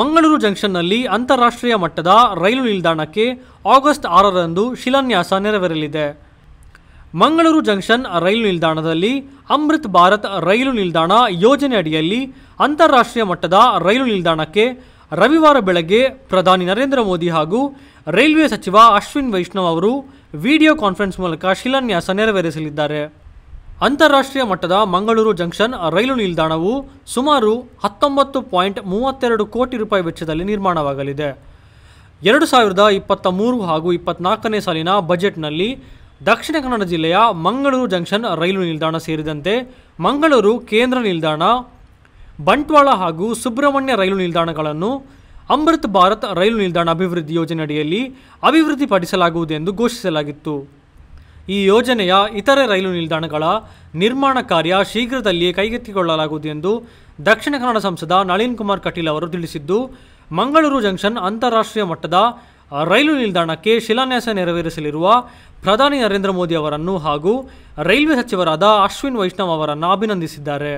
ಮಂಗಳೂರು ಜಂಕ್ಷನ್ನಲ್ಲಿ ಅಂತಾರಾಷ್ಟ್ರೀಯ ಮಟ್ಟದ ರೈಲು ನಿಲ್ದಾಣಕ್ಕೆ ಆಗಸ್ಟ್ ಆರರಂದು ಶಿಲಾನ್ಯಾಸ ನೆರವೇರಲಿದೆ ಮಂಗಳೂರು ಜಂಕ್ಷನ್ ರೈಲು ನಿಲ್ದಾಣದಲ್ಲಿ ಅಮೃತ್ ಭಾರತ್ ರೈಲು ನಿಲ್ದಾಣ ಯೋಜನೆ ಅಡಿಯಲ್ಲಿ ಅಂತಾರಾಷ್ಟ್ರೀಯ ಮಟ್ಟದ ರೈಲು ನಿಲ್ದಾಣಕ್ಕೆ ರವಿವಾರ ಬೆಳಗ್ಗೆ ಪ್ರಧಾನಿ ನರೇಂದ್ರ ಮೋದಿ ಹಾಗೂ ರೈಲ್ವೆ ಸಚಿವ ಅಶ್ವಿನ್ ವೈಷ್ಣವ್ ಅವರು ವಿಡಿಯೋ ಕಾನ್ಫರೆನ್ಸ್ ಮೂಲಕ ಶಿಲಾನ್ಯಾಸ ನೆರವೇರಿಸಲಿದ್ದಾರೆ ಅಂತಾರಾಷ್ಟ್ರೀಯ ಮಟ್ಟದ ಮಂಗಳೂರು ಜಂಕ್ಷನ್ ರೈಲು ನಿಲ್ದಾಣವು ಸುಮಾರು ಹತ್ತೊಂಬತ್ತು ಪಾಯಿಂಟ್ ಮೂವತ್ತೆರಡು ಕೋಟಿ ರೂಪಾಯಿ ವೆಚ್ಚದಲ್ಲಿ ನಿರ್ಮಾಣವಾಗಲಿದೆ ಎರಡು ಸಾವಿರದ ಇಪ್ಪತ್ತ ಮೂರು ಹಾಗೂ ಇಪ್ಪತ್ನಾಲ್ಕನೇ ಸಾಲಿನ ಬಜೆಟ್ನಲ್ಲಿ ದಕ್ಷಿಣ ಕನ್ನಡ ಜಿಲ್ಲೆಯ ಮಂಗಳೂರು ಜಂಕ್ಷನ್ ರೈಲು ನಿಲ್ದಾಣ ಸೇರಿದಂತೆ ಮಂಗಳೂರು ಕೇಂದ್ರ ನಿಲ್ದಾಣ ಬಂಟ್ವಾಳ ಹಾಗೂ ಸುಬ್ರಹ್ಮಣ್ಯ ರೈಲು ನಿಲ್ದಾಣಗಳನ್ನು ಅಮೃತ್ ಭಾರತ್ ರೈಲು ನಿಲ್ದಾಣ ಅಭಿವೃದ್ಧಿ ಯೋಜನೆಯಡಿಯಲ್ಲಿ ಎಂದು ಘೋಷಿಸಲಾಗಿತ್ತು ಈ ಯೋಜನೆಯ ಇತರೆ ರೈಲು ನಿಲ್ದಾಣಗಳ ನಿರ್ಮಾಣ ಕಾರ್ಯ ಶೀಘ್ರದಲ್ಲಿಯೇ ಕೈಗೆತ್ತಿಕೊಳ್ಳಲಾಗುವುದು ಎಂದು ದಕ್ಷಿಣ ಕನ್ನಡ ಸಂಸದ ನಳಿನ್ ಕುಮಾರ್ ಕಟೀಲ್ ಅವರು ತಿಳಿಸಿದ್ದು ಮಂಗಳೂರು ಜಂಕ್ಷನ್ ಅಂತಾರಾಷ್ಟ್ರೀಯ ಮಟ್ಟದ ರೈಲು ನಿಲ್ದಾಣಕ್ಕೆ ಶಿಲಾನ್ಯಾಸ ನೆರವೇರಿಸಲಿರುವ ಪ್ರಧಾನಿ ನರೇಂದ್ರ ಮೋದಿ ಅವರನ್ನು ಹಾಗೂ ರೈಲ್ವೆ ಸಚಿವರಾದ ಅಶ್ವಿನ್ ವೈಷ್ಣವ್ ಅವರನ್ನು ಅಭಿನಂದಿಸಿದ್ದಾರೆ